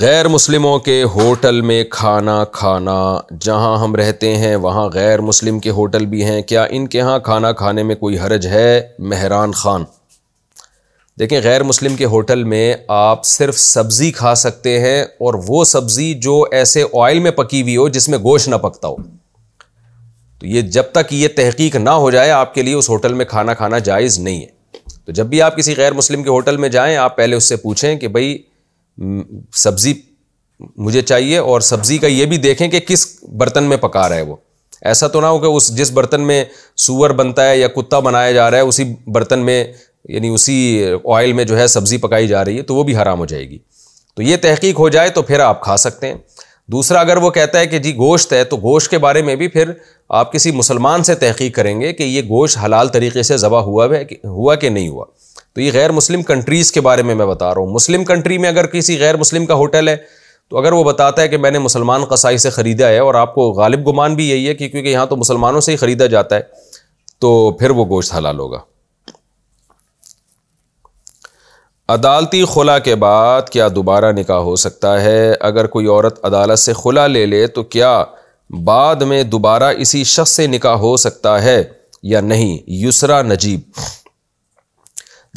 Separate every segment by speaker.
Speaker 1: गैर मुस्लिमों के होटल में खाना खाना जहां हम रहते हैं वहां गैर मुस्लिम के होटल भी हैं क्या इनके यहाँ खाना खाने में कोई हरज है मेहरान ख़ान देखें गैर मुस्लिम के होटल में आप सिर्फ सब्ज़ी खा सकते हैं और वो सब्ज़ी जो ऐसे ऑयल में पकी हुई हो जिसमें गोश्त ना पकता हो तो ये जब तक ये तहकीक ना हो जाए आपके लिए उस होटल में खाना खाना जायज़ नहीं है तो जब भी आप किसी गैर मुस्लिम के होटल में जाएँ आप पहले उससे पूछें कि भाई सब्ज़ी मुझे चाहिए और सब्ज़ी का ये भी देखें कि किस बर्तन में पका रहा है वो ऐसा तो ना हो कि उस जिस बर्तन में सुअर बनता है या कुत्ता बनाया जा रहा है उसी बर्तन में यानी उसी ऑयल में जो है सब्ज़ी पकाई जा रही है तो वो भी हराम हो जाएगी तो ये तहकीक हो जाए तो फिर आप खा सकते हैं दूसरा अगर वो कहता है कि जी गोश्त है तो गोश्त के बारे में भी फिर आप किसी मुसलमान से तहकीक करेंगे कि ये गोश्त हलाल तरीके से ज़बा हुआ है हुआ कि नहीं हुआ तो ये गैर मुस्लिम कंट्रीज़ के बारे में मैं बता रहा हूँ मुस्लिम कंट्री में अगर किसी गैर मुस्लिम का होटल है तो अगर वो बताता है कि मैंने मुसलमान कसाई से ख़रीदा है और आपको गालिब गुमान भी यही है कि क्योंकि यहाँ तो मुसलमानों से ही ख़रीदा जाता है तो फिर वो गोश्त हलाल होगा अदालती खुला के बाद क्या दोबारा निकाह हो सकता है अगर कोई औरत अदालत से खुला ले ले तो क्या बाद में दोबारा इसी शख्स से निकाह हो सकता है या नहीं युसरा नजीब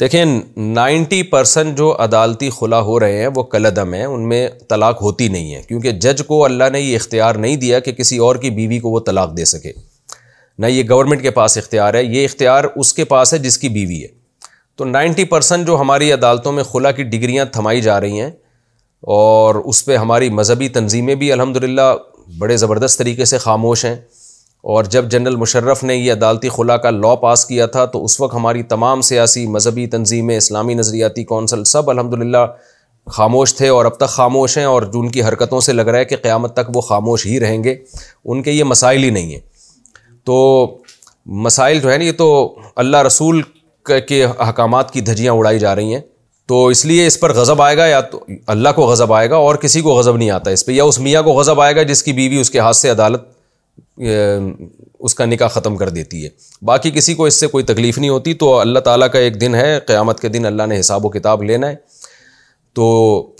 Speaker 1: देखें 90 परसेंट जो अदालती खुला हो रहे हैं वो कलदम हैं उनमें तलाक होती नहीं है क्योंकि जज को अल्लाह ने ये इख्तियार नहीं दिया कि किसी और की बीवी को वो तलाक दे सके ना ये गवर्नमेंट के पास इख्तियार है ये इख्तियार उसके पास है जिसकी बीवी है तो 90 परसेंट जो हमारी अदालतों में खुला की डिग्रियां थमाई जा रही हैं और उस पर हमारी मजहबी तंजीमें भी अलहमदिल्ला बड़े ज़बरदस्त तरीके से खामोश हैं और जब जनरल मुशर्रफ ने यह अदालती खुला का लॉ पास किया था तो उस वक्त हमारी तमाम सियासी मजहबी तनज़ीमें इस्लामी नज़रियाती कौंसल सब अलहमदिल्ला खामोश थे और अब तक खामोश हैं और जो उनकी हरकतों से लग रहा है कि क़्यामत तक वो खामोश ही रहेंगे उनके ये मसाइल ही नहीं हैं तो मसाइल जो है ना ये तो अल्लाह रसूल के अहकाम की धजियाँ उड़ाई जा रही हैं तो इसलिए इस पर गज़ब आएगा या तो अल्लाह को गज़ब आएगा और किसी को गज़ब नहीं आता इस पर या उस मियाँ को गज़ब आएगा जिसकी बीवी उसके हाथ से अदालत उसका निका ख़त्म कर देती है बाकी किसी को इससे कोई तकलीफ़ नहीं होती तो अल्लाह ताला का एक दिन है क़यामत के दिन अल्लाह ने हिसाब व किताब लेना है तो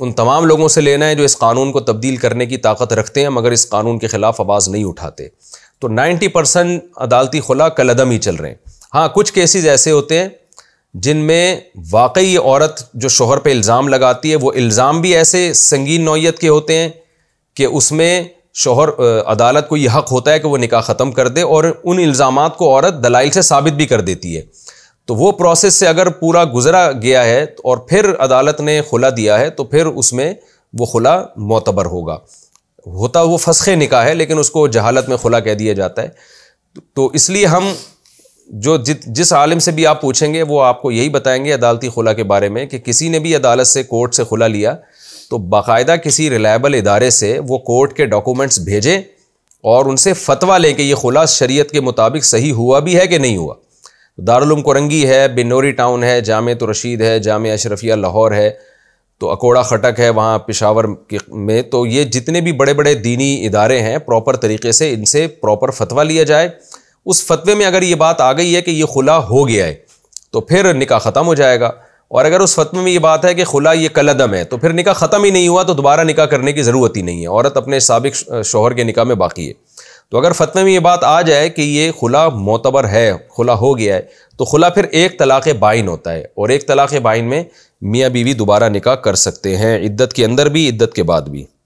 Speaker 1: उन तमाम लोगों से लेना है जो इस कानून को तब्दील करने की ताकत रखते हैं मगर इस कानून के ख़िलाफ़ आवाज़ नहीं उठाते तो नाइन्टी परसेंट अदालती खुला कल अदम ही चल रहे हैं हाँ कुछ केसेस ऐसे होते हैं जिनमें वाकई औरत जो शोहर पे इल्ज़ाम लगाती है वो इल्ज़ाम भी ऐसे संगीन नौीयत के होते हैं कि उसमें शोहर अदालत को यह हक़ होता है कि वो निकाह ख़त्म कर दे और उन इल्ज़ाम को औरत दलाइल से साबित भी कर देती है तो वो प्रोसेस से अगर पूरा गुजरा गया है और फिर अदालत ने खुला दिया है तो फिर उसमें वो खुला मोतबर होगा होता वो फ़सखे निकाह है लेकिन उसको जहालत में खुला कह दिया जाता है तो इसलिए हम जो जित जिस आलिम से भी आप पूछेंगे वो आपको यही बताएंगे अदालती खुला के बारे में कि किसी ने भी अदालत से कोर्ट से खुला लिया तो बाकायदा किसी रिलायबल इदारे से वो कोर्ट के डॉक्यूमेंट्स भेजें और उनसे फतवा लें कि ये खुला शरीयत के मुताबिक सही हुआ भी है कि नहीं हुआ दारुलूम कोरंगी है बिनोरी टाउन है जाम तो रशीद है जाम अशरफिया लाहौर है तो अकोड़ा खटक है वहाँ पिशावर के में तो ये जितने भी बड़े बड़े दीनी इदारे हैं प्रॉपर तरीके से इनसे प्रॉपर फतवा लिया जाए उस फतवे में अगर ये बात आ गई है कि ये खुला हो गया है तो फिर निका ख़त्म हो जाएगा और अगर उस फतवे में ये बात है कि खुला ये कलदम है तो फिर निका ख़त्म ही नहीं हुआ तो दोबारा निका करने की ज़रूरत ही नहीं है औरत अपने सबक शोहर के निका में बाकी है तो अगर फतवे में ये बात आ जाए कि ये खुला मोतबर है खुला हो गया है तो खुला फिर एक तलाक़ बाइन होता है और एक तलाक़ बाइन में मियाँ बीवी दोबारा निका कर सकते हैं इद्दत के अंदर भी इद्दत के बाद भी